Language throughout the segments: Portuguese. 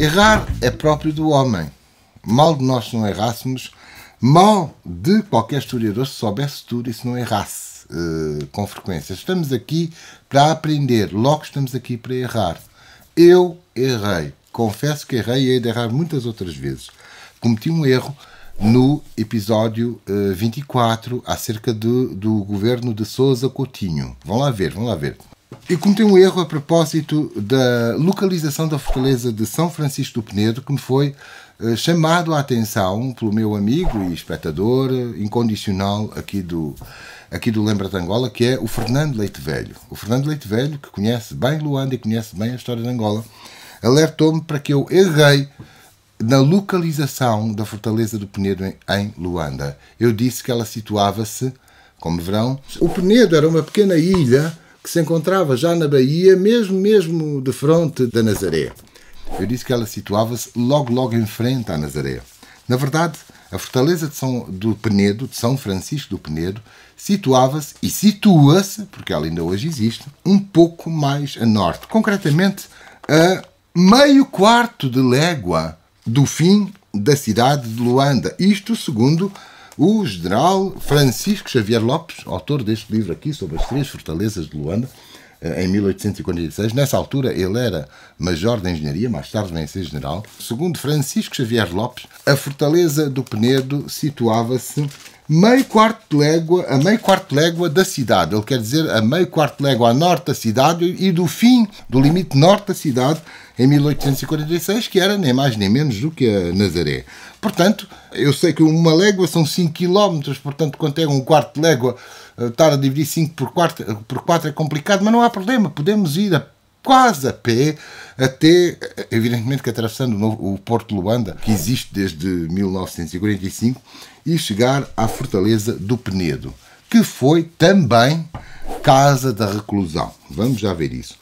Errar é próprio do homem. Mal de nós se não errássemos, mal de qualquer historiador se soubesse tudo e se não errasse uh, com frequência. Estamos aqui para aprender, logo estamos aqui para errar. Eu errei. Confesso que errei e hei de errar muitas outras vezes. Cometi um erro no episódio uh, eh, 24 acerca do, do governo de Sousa Coutinho. Vão lá ver, vão lá ver. Eu cometi um erro a propósito da localização da fortaleza de São Francisco do Penedo, que me foi eh, chamado a atenção pelo meu amigo e espectador incondicional aqui do, aqui do Lembra de Angola, que é o Fernando Leite Velho. O Fernando Leite Velho, que conhece bem Luanda e conhece bem a história de Angola, alertou-me para que eu errei na localização da fortaleza do Penedo em, em Luanda. Eu disse que ela situava-se, como verão, o Penedo era uma pequena ilha que se encontrava já na Bahia, mesmo mesmo de fronte da Nazaré. Eu disse que ela situava-se logo logo em frente à Nazaré. Na verdade, a fortaleza de São, do Penedo, de São Francisco do Penedo, situava-se e situa-se, porque ela ainda hoje existe, um pouco mais a norte, concretamente a meio quarto de légua do fim da cidade de Luanda. Isto segundo o general Francisco Xavier Lopes, autor deste livro aqui sobre as três fortalezas de Luanda, eh, em 1846. Nessa altura ele era major de engenharia, mais tarde vem ser general. Segundo Francisco Xavier Lopes, a fortaleza do Penedo situava-se meio quarto légua, a meio quarto de légua da cidade. Ele quer dizer a meio quarto de légua a norte da cidade e do fim do limite norte da cidade em 1846, que era nem mais nem menos do que a Nazaré. Portanto, eu sei que uma légua são 5 km, portanto, quanto é um quarto de légua, eh, estar a dividir 5 por 4, por quatro é complicado, mas não há problema, podemos ir a quase a pé, até, evidentemente que atravessando o, novo, o Porto Luanda, que existe desde 1945, e chegar à Fortaleza do Penedo, que foi também casa da reclusão. Vamos já ver isso.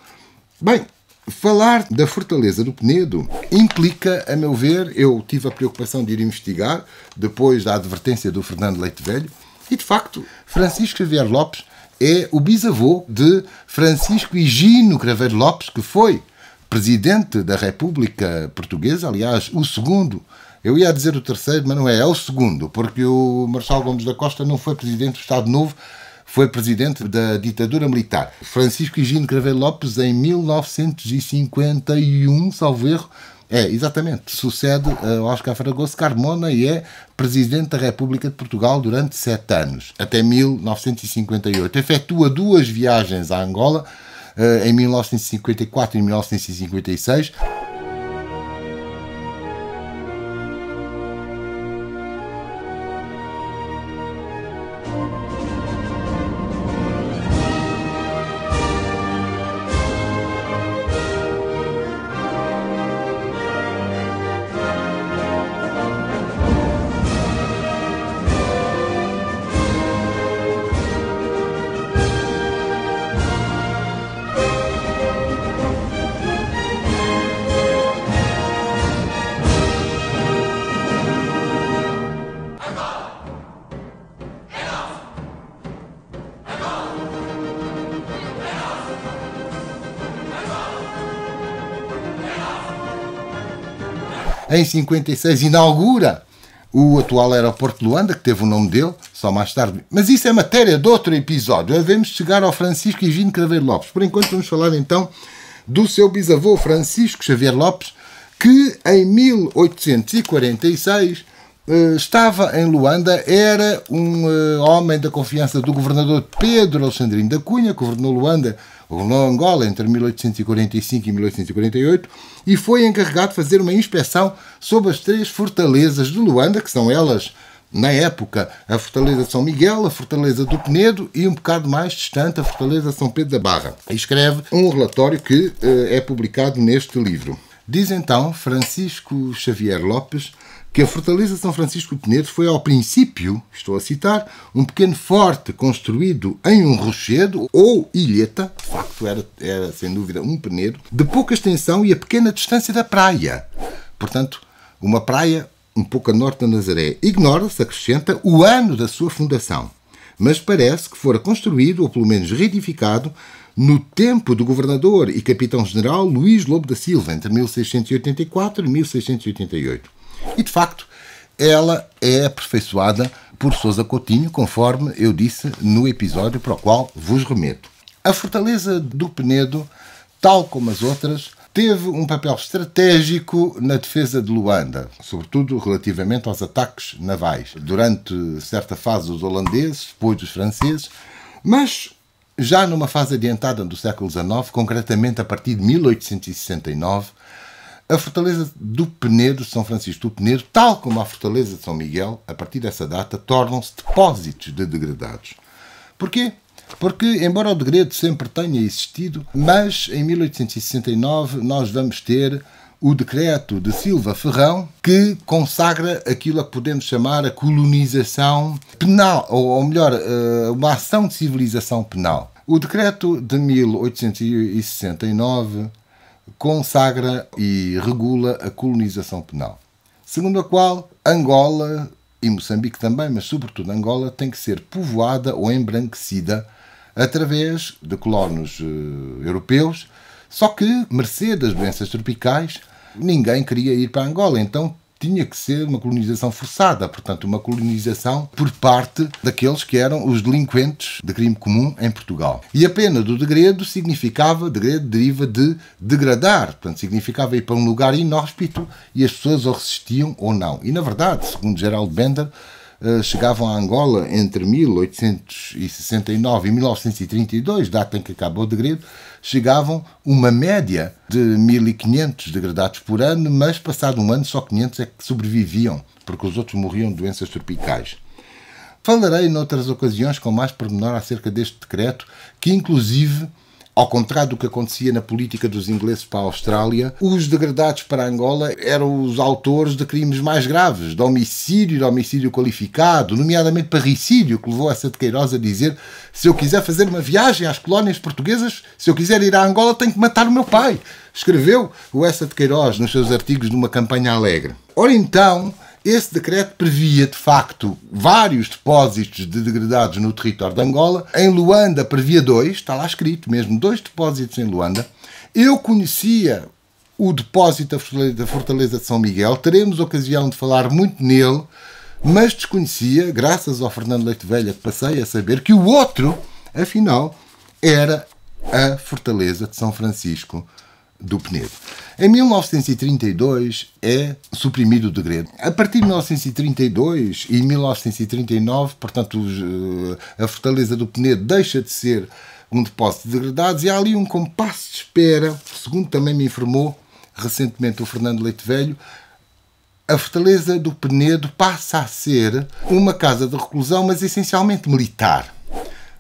Bem, Falar da fortaleza do Penedo implica, a meu ver, eu tive a preocupação de ir investigar, depois da advertência do Fernando Leite Velho, e de facto, Francisco Xavier Lopes é o bisavô de Francisco Higino Craveiro Lopes, que foi presidente da República Portuguesa, aliás, o segundo. Eu ia dizer o terceiro, mas não é, é o segundo, porque o Marçal Gomes da Costa não foi presidente do Estado Novo, foi presidente da ditadura militar. Francisco Higino Craveiro Lopes, em 1951, salvo erro, é, exatamente. Sucede eh, a Oscar Fragoso Carmona e é Presidente da República de Portugal durante sete anos, até 1958. Efetua duas viagens à Angola, eh, em 1954 e 1956. em 56 inaugura o atual aeroporto de Luanda, que teve o nome dele, só mais tarde. Mas isso é matéria de outro episódio. Devemos chegar ao Francisco Higino Craveiro Lopes. Por enquanto, vamos falar então do seu bisavô Francisco Xavier Lopes, que em 1846 eh, estava em Luanda, era um eh, homem da confiança do governador Pedro Alexandrino da Cunha, que governou Luanda governou Angola entre 1845 e 1848 e foi encarregado de fazer uma inspeção sobre as três fortalezas de Luanda, que são elas, na época, a Fortaleza São Miguel, a Fortaleza do Penedo e um bocado mais distante, a Fortaleza São Pedro da Barra. E escreve um relatório que eh, é publicado neste livro. Diz então Francisco Xavier Lopes que a Fortaleza São Francisco Penedo foi ao princípio, estou a citar, um pequeno forte construído em um rochedo ou ilheta, de facto era, era sem dúvida um penedo, de pouca extensão e a pequena distância da praia. Portanto, uma praia um pouco a norte da Nazaré. Ignora-se, acrescenta, o ano da sua fundação, mas parece que fora construído, ou pelo menos reedificado, no tempo do governador e capitão-general Luís Lobo da Silva, entre 1684 e 1688. E, de facto, ela é aperfeiçoada por Sousa Coutinho, conforme eu disse no episódio para o qual vos remeto. A fortaleza do Penedo, tal como as outras, teve um papel estratégico na defesa de Luanda, sobretudo relativamente aos ataques navais, durante certa fase dos holandeses, depois dos franceses, mas já numa fase adiantada do século XIX, concretamente a partir de 1869, a fortaleza do Penedo, São Francisco do Penedo, tal como a fortaleza de São Miguel, a partir dessa data tornam-se depósitos de degradados. Porquê? Porque, embora o degredo sempre tenha existido, mas em 1869 nós vamos ter o decreto de Silva Ferrão que consagra aquilo a que podemos chamar a colonização penal, ou, ou melhor, eh, uma ação de civilização penal. O decreto de 1869 consagra e regula a colonização penal, segundo a qual Angola e Moçambique também, mas sobretudo Angola, tem que ser povoada ou embranquecida através de colonos uh, europeus. Só que, mercê das doenças tropicais, ninguém queria ir para Angola. Então tinha que ser uma colonização forçada, portanto, uma colonização por parte daqueles que eram os delinquentes de crime comum em Portugal. E a pena do degredo significava, degredo deriva de degradar, portanto, significava ir para um lugar inóspito e as pessoas ou resistiam ou não. E, na verdade, segundo Gerald Bender, eh, chegavam a Angola entre 1869 e 1932, data em que acabou o degredo, chegavam uma média de 1.500 degradados por ano, mas passado um ano só 500 é que sobreviviam, porque os outros morriam de doenças tropicais. Falarei noutras ocasiões com mais pormenor acerca deste decreto, que inclusive ao contrário do que acontecia na política dos ingleses para a Austrália, os degradados para Angola eram os autores de crimes mais graves, de homicídio, de homicídio qualificado, nomeadamente parricídio, que levou essa de Queiroz a dizer: se eu quiser fazer uma viagem às colónias portuguesas, se eu quiser ir a Angola, tenho que matar o meu pai. Escreveu o Essa de Queiroz nos seus artigos numa campanha alegre. Ora então. Esse decreto previa, de facto, vários depósitos de degradados no território de Angola. Em Luanda previa dois, está lá escrito mesmo, dois depósitos em Luanda. Eu conhecia o depósito da Fortaleza de São Miguel, teremos ocasião de falar muito nele, mas desconhecia, graças ao Fernando Leite Velha, que passei a saber que o outro, afinal, era a Fortaleza de São Francisco do Penedo. Em 1932 é suprimido o degredo. A partir de 1932 e 1939, portanto, eh, a fortaleza do Penedo deixa de ser um depósito de degradados e há ali um compasso de espera, segundo também me informou recentemente o Fernando Leite Velho, a fortaleza do Penedo passa a ser uma casa de reclusão, mas essencialmente militar.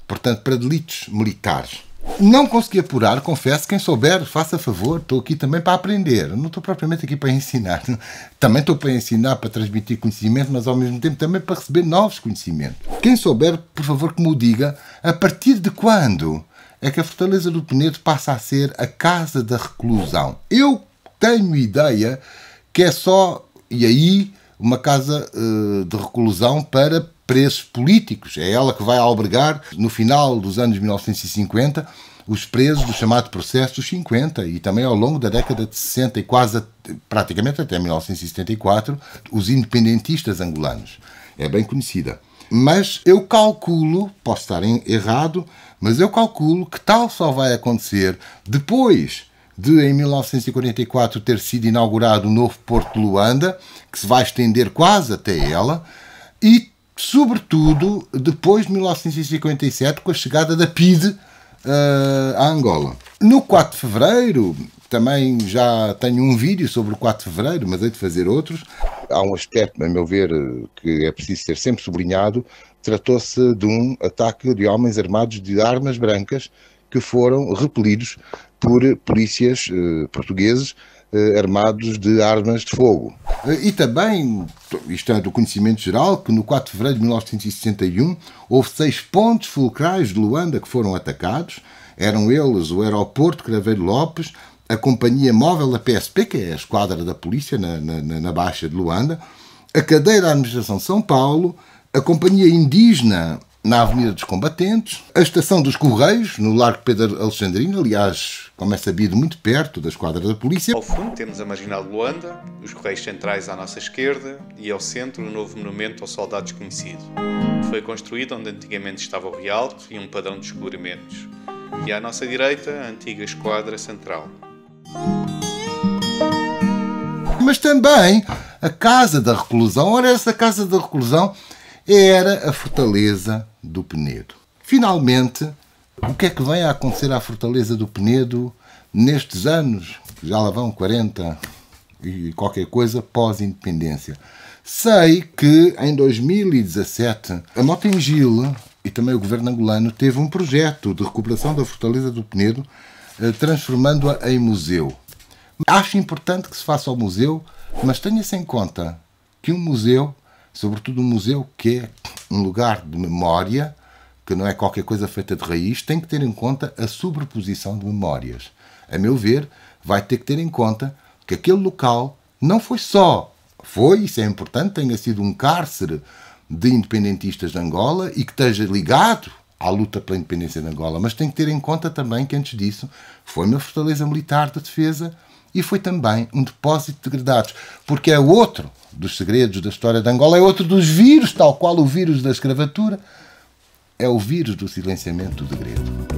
Portanto, para delitos militares. Não consegui apurar, confesso. Quem souber, faça favor. Estou aqui também para aprender. Não estou propriamente aqui para ensinar. Também estou para ensinar, para transmitir conhecimento, mas ao mesmo tempo também para receber novos conhecimentos. Quem souber, por favor, que me o diga. A partir de quando é que a Fortaleza do Penedo passa a ser a casa da reclusão? Eu tenho ideia que é só. E aí uma casa uh, de reclusão para presos políticos. É ela que vai albergar, no final dos anos 1950, os presos do chamado processo dos 50 e também ao longo da década de 60 e quase praticamente até 1974, os independentistas angolanos. É bem conhecida. Mas eu calculo, posso estar errado, mas eu calculo que tal só vai acontecer depois de, em 1944, ter sido inaugurado o novo Porto de Luanda, que se vai estender quase até ela, e, sobretudo, depois de 1957, com a chegada da PIDE uh, à Angola. No 4 de fevereiro, também já tenho um vídeo sobre o 4 de fevereiro, mas hei de fazer outros. Há um aspecto, a meu ver, que é preciso ser sempre sublinhado. Tratou-se de um ataque de homens armados de armas brancas que foram repelidos por polícias eh, portugueses eh, armados de armas de fogo. Eh, e também, isto é do conhecimento geral, que no 4 de fevereiro de 1961 houve seis pontos fulcrais de Luanda que foram atacados. Eram eles o aeroporto Craveiro Lopes, a companhia móvel da PSP, que é a esquadra da polícia na, na, na Baixa de Luanda, a cadeira da administração de São Paulo, a companhia indígena na Avenida dos Combatentes, a Estação dos Correios, no Largo Pedro Alexandrino, aliás, como é sabido, muito perto da Esquadra da Polícia. Ao fundo temos a Marginal de Luanda, os Correios Centrais à nossa esquerda e ao centro o novo monumento ao soldado desconhecido. Foi construído onde antigamente estava o Rialto e um padrão de descobrimentos. E à nossa direita, a antiga Esquadra Central. Mas também a Casa da Reclusão. Ora, essa Casa da Reclusão era a fortaleza do Penedo. Finalmente, o que é que vem a acontecer à Fortaleza do Penedo nestes anos, já lá vão 40 e qualquer coisa, pós-independência? Sei que em 2017 a Motengil e também o governo angolano teve um projeto de recuperação da Fortaleza do Penedo, eh, transformando-a em museu. Acho importante que se faça ao museu, mas tenha-se em conta que um museu, sobretudo um museu que é um lugar de memória, que não é qualquer coisa feita de raiz, tem que ter em conta a sobreposição de memórias. A meu ver, vai ter que ter em conta que aquele local não foi só, foi, isso é importante, tenha sido um cárcere de independentistas de Angola e que esteja ligado à luta pela independência de Angola, mas tem que ter em conta também que antes disso foi uma fortaleza militar de defesa e foi também um depósito de degradados, porque é outro dos segredos da história de Angola, é outro dos vírus, tal qual o vírus da escravatura, é o vírus do silenciamento do degredo.